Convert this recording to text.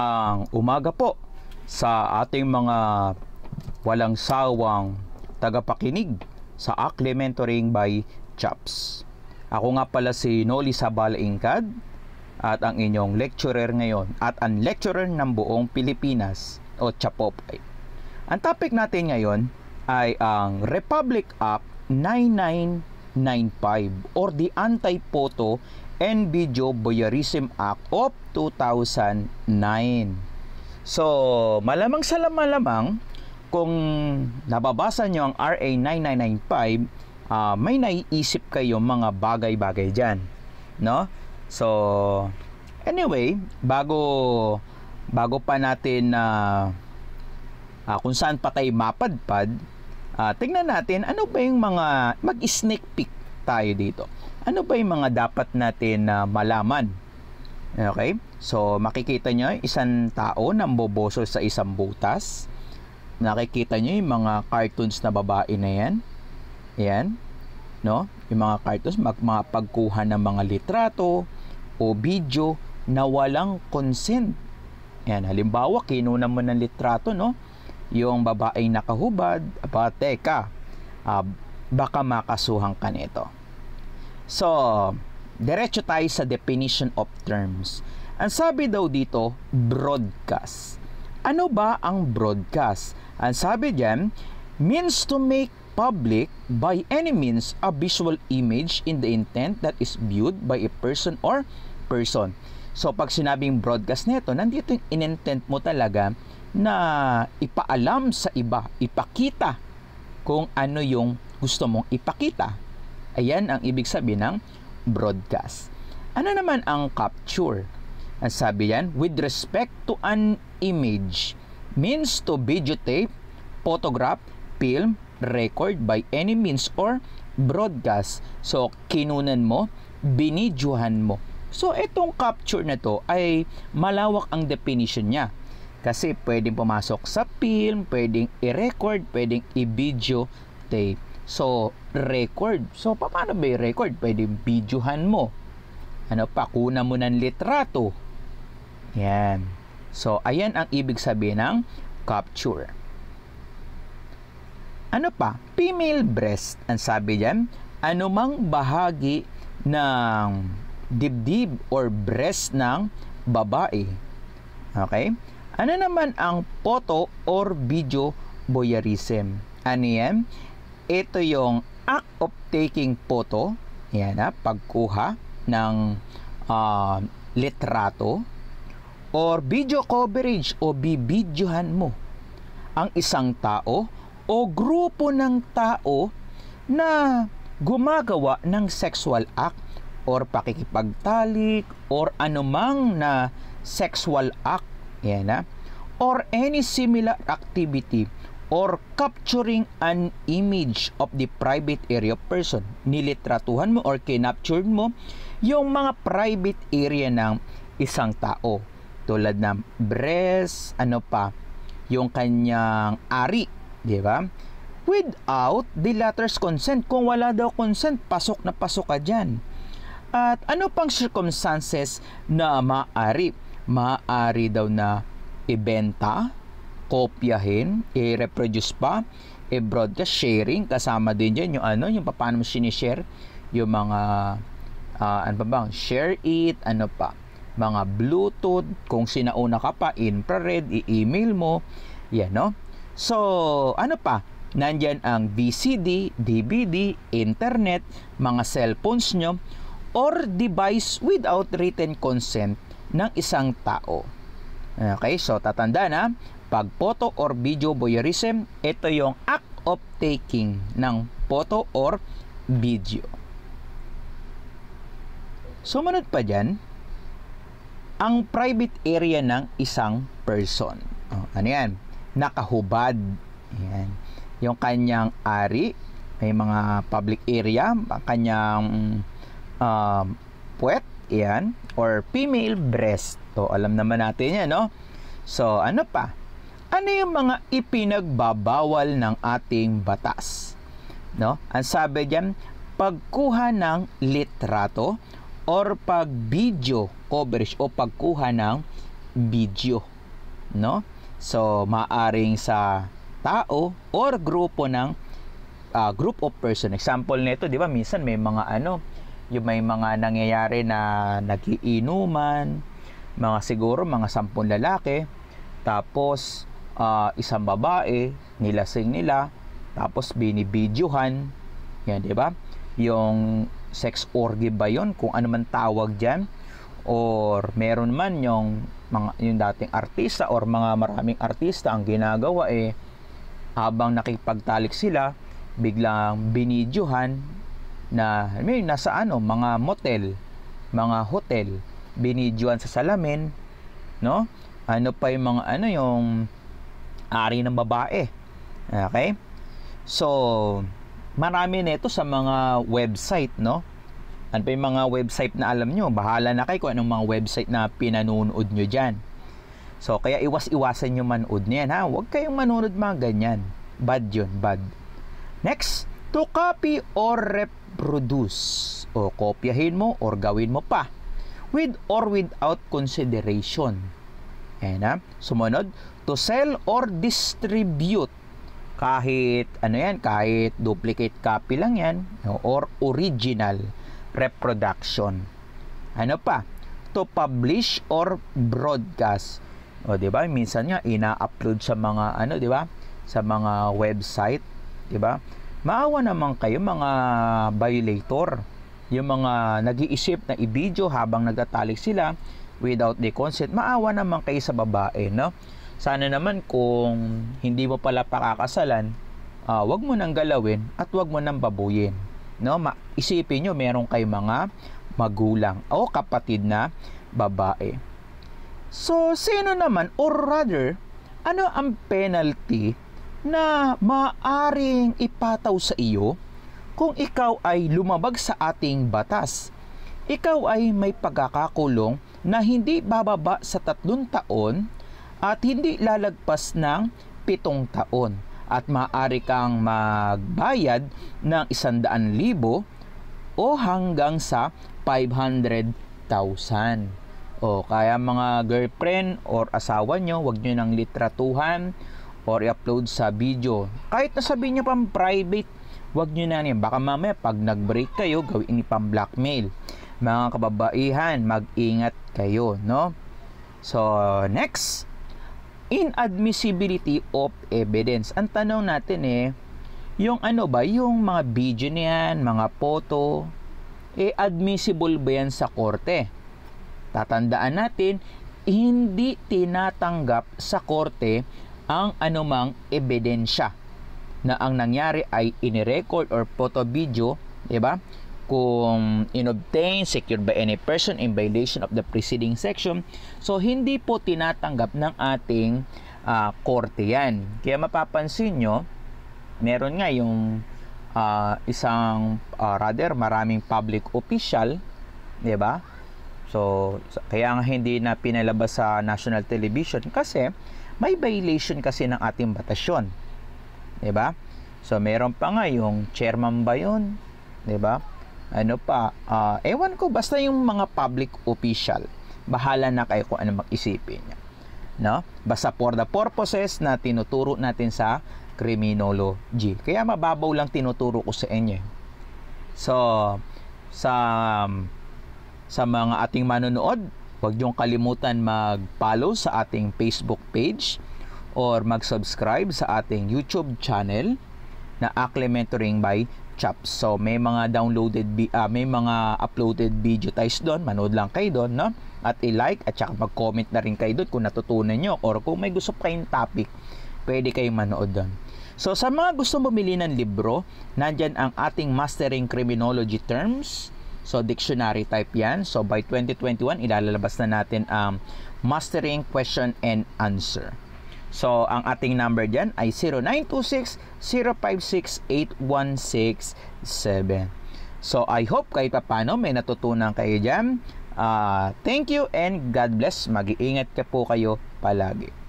ang umaga po sa ating mga walang sawang tagapakinig sa Akle Mentoring by Chaps. Ako nga pala si Noli Sabal Ingkad at ang inyong lecturer ngayon at ang lecturer ng buong Pilipinas o Chapopay. Ang topic natin ngayon ay ang Republic Act 9995 or the Anti-Photo and Video Voyeurism Act of 2009. So, malamang sa malamang, kung nababasa nyo ang RA 9995, uh, may naiisip kayo mga bagay-bagay dyan. No? So, anyway, bago, bago pa natin na uh, uh, ah, kung saan pa tayo mapadpad, uh, tignan natin ano ba yung mga mag-sneak peek tayo dito ano ba yung mga dapat natin na uh, malaman? Okay? So, makikita nyo, isang tao nang boboso sa isang butas. Nakikita nyo yung mga cartoons na babae na yan. Ayan. No? Yung mga cartoons, mag mga pagkuha ng mga litrato o video na walang consent. Ayan. Halimbawa, kinunan mo ng litrato, no? Yung babaeng nakahubad, pa, teka, uh, baka makasuhan ka nito. So, diretso tayo sa definition of terms. Ang sabi daw dito, broadcast. Ano ba ang broadcast? Ang sabi diyan, means to make public by any means a visual image in the intent that is viewed by a person or person. So, pag sinabing broadcast nito, nandito yung intent mo talaga na ipaalam sa iba, ipakita kung ano yung gusto mong ipakita Ayan ang ibig sabihin ng broadcast. Ano naman ang capture? Ang sabi yan, with respect to an image, means to videotape, photograph, film, record by any means or broadcast. So, kinunan mo, binidyohan mo. So, itong capture na to ay malawak ang definition niya. Kasi pwedeng pumasok sa film, pwedeng i-record, pwedeng i videotape So, record. So, paano ba record? Pwede videohan mo. Ano pa, kuna mo ng litrato. Yan. So, ayan ang ibig sabihin ng capture. Ano pa? Female breast. Ang sabi diyan, anumang bahagi ng dibdib or breast ng babae. Okay? Ano naman ang photo or video voyeurism? Ano yan? ito yung act ah. of taking photo, yan na, ah, pagkuha ng uh, litrato or video coverage o bibidyohan mo ang isang tao o grupo ng tao na gumagawa ng sexual act or pakikipagtalik or anumang na sexual act yan na, or any similar activity or capturing an image of the private area of person. Nilitratuhan mo or kinaptured mo yung mga private area ng isang tao. Tulad ng breast, ano pa, yung kanyang ari, di ba? Without the latter's consent. Kung wala daw consent, pasok na pasok ka dyan. At ano pang circumstances na maari? Maari daw na ibenta, kopyahin, i-reproduce pa, i-broadcast, sharing, kasama din dyan yung ano, yung paano mo sinishare yung mga, uh, ano pa bang, share it, ano pa, mga Bluetooth, kung sinauna ka pa, infrared, i-email mo, yan no? So, ano pa? Nandyan ang VCD, DVD, internet, mga cellphones nyo, or device without written consent ng isang tao. Okay, so tatanda na, pag photo or video voyeurism, ito yung act of taking ng photo or video. Sumunod pa dyan, ang private area ng isang person. Oh, ano yan? Nakahubad. Yan. Yung kanyang ari, may mga public area, kanyang um, puwet, yan, or female breast. So, alam naman natin yan, no? So, ano pa? Ano yung mga ipinagbabawal ng ating batas? No? Ang sabi diyan, pagkuha ng litrato or pag-video coverage o pagkuha ng video. No? So, maaring sa tao or grupo ng uh, group of person. Example nito, 'di ba? Minsan may mga ano, yung may mga nangyayari na nagiinuman mga siguro mga sampun lalaki, tapos uh, isang babae, nilasing nila, tapos binibidyuhan, yan, di ba? Yung sex orgy ba yon kung ano man tawag diyan or meron man yung mga yung dating artista or mga maraming artista ang ginagawa eh habang nakipagtalik sila biglang binidyohan na I mean, nasa ano mga motel mga hotel binidyoan sa salamin, no? Ano pa yung mga ano yung ari ng babae. Okay? So, marami nito sa mga website, no? Ano pa yung mga website na alam nyo? Bahala na kayo kung anong mga website na pinanonood nyo dyan. So, kaya iwas-iwasan nyo manood niyan, ha? Huwag kayong manonood mga ganyan. Bad yun, bad. Next, to copy or reproduce. O, kopyahin mo or gawin mo pa with or without consideration. Ayan ha. Sumunod, to sell or distribute. Kahit, ano yan, kahit duplicate copy lang yan. Or original reproduction. Ano pa? To publish or broadcast. O, di ba? Minsan nga, ina-upload sa mga, ano, di ba? Sa mga website. Di ba? Maawa naman kayo mga violator yung mga nag-iisip na i-video habang nagtatalik sila without the consent, maawa naman kayo sa babae, no? Sana naman kung hindi mo pala pakakasalan, uh, ah, wag mo nang galawin at wag mo nang babuyin. No? Ma- isipin niyo meron kay mga magulang o kapatid na babae. So, sino naman or rather, ano ang penalty na maaring ipataw sa iyo kung ikaw ay lumabag sa ating batas. Ikaw ay may pagkakakulong na hindi bababa sa tatlong taon at hindi lalagpas ng pitong taon at maaari kang magbayad ng 100,000 o hanggang sa 500,000. O kaya mga girlfriend or asawa nyo, wag nyo ng litratuhan or i-upload sa video. Kahit na sabihin nyo pang private Huwag nyo na yan. Baka mamaya pag nag-break kayo, gawin ni pang-blackmail. Mga kababaihan, mag-ingat kayo, no? So, next, inadmissibility of evidence. Ang tanong natin eh, yung ano ba, yung mga video niyan, mga photo, eh admissible ba yan sa korte? Tatandaan natin, hindi tinatanggap sa korte ang anumang ebidensya na ang nangyari ay inirecord or photo video, di ba? Kung inobtain, secured by any person in violation of the preceding section. So, hindi po tinatanggap ng ating uh, korte yan. Kaya mapapansin nyo, meron nga yung uh, isang uh, rather maraming public official, di ba? So, kaya nga hindi na pinalabas sa national television kasi may violation kasi ng ating batasyon. 'di ba? So meron pa nga yung chairman ba 'yon? 'Di ba? Ano pa? Uh, ewan ko basta yung mga public official. Bahala na kayo kung ano mag-isipin niya. No? Basta for the purposes na tinuturo natin sa criminology. Kaya mababaw lang tinuturo ko sa inyo. So sa sa mga ating manonood, huwag niyong kalimutan mag-follow sa ating Facebook page or mag-subscribe sa ating YouTube channel na Akle by Chap. So may mga downloaded uh, may mga uploaded video tayo doon, manood lang kayo doon, no? At i-like at saka mag-comment na rin kayo doon kung natutunan niyo or kung may gusto kayong topic, pwede kayong manood doon. So sa mga gusto bumili ng libro, nandiyan ang ating Mastering Criminology Terms. So dictionary type yan. So by 2021, ilalabas na natin ang um, Mastering Question and Answer. So, ang ating number dyan ay 0926-056-8167. So, I hope kahit papano may natutunan kayo dyan. Uh, thank you and God bless. Mag-iingat ka po kayo palagi.